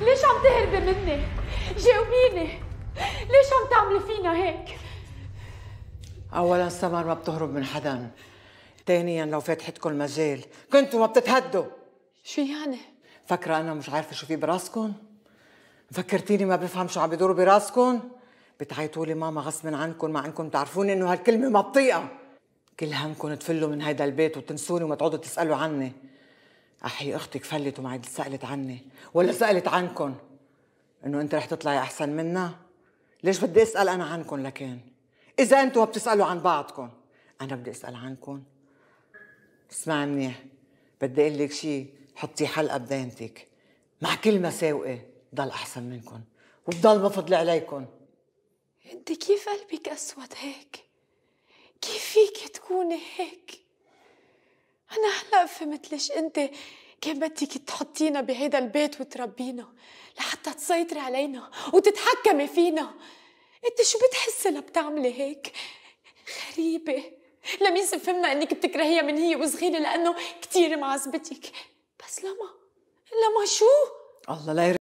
ليش عم تهربي مني؟ جاوبيني ليش عم تعملي فينا هيك؟ اولا سمر ما بتهرب من حدا ثانيا لو فاتحتكم المجال كنتوا ما بتتهدوا شو يعني؟ فكرة أنا مش عارفة شو في براسكم؟ فكرتيني ما بفهم شو عم بدور براسكم؟ بتعيطوا لي ماما غصب عنكم مع انكم تعرفون انه هالكلمة ما بطيئة كل همكم تفلوا من هيدا البيت وتنسوني وما تقعدوا تسألوا عني أحي أختك فلت وما عاد سألت عني ولا سألت عنكم إنه أنت رح تطلعي أحسن منا ليش بدي أسأل أنا عنكم لكن إذا أنتوا ما بتسألوا عن بعضكم أنا بدي أسأل عنكم اسمع منيح بدي أقول لك شيء حطي حلقة بدينتك مع كل مساوئي ضل أحسن منكم وبضل بفضل عليكم أنت كيف قلبك أسود هيك؟ كيف فيك تكوني هيك؟ أنا هلأ فهمت ليش أنت كان بدك تحطينا بهيدا البيت وتربينا لحتى تسيطري علينا وتتحكمي فينا انت شو بتحسي لبتعملي هيك غريبة لميس فهمنا انك بتكرهيها من هي وصغيرة لانه كثير معذبتك بس لما لما شو؟ الله لا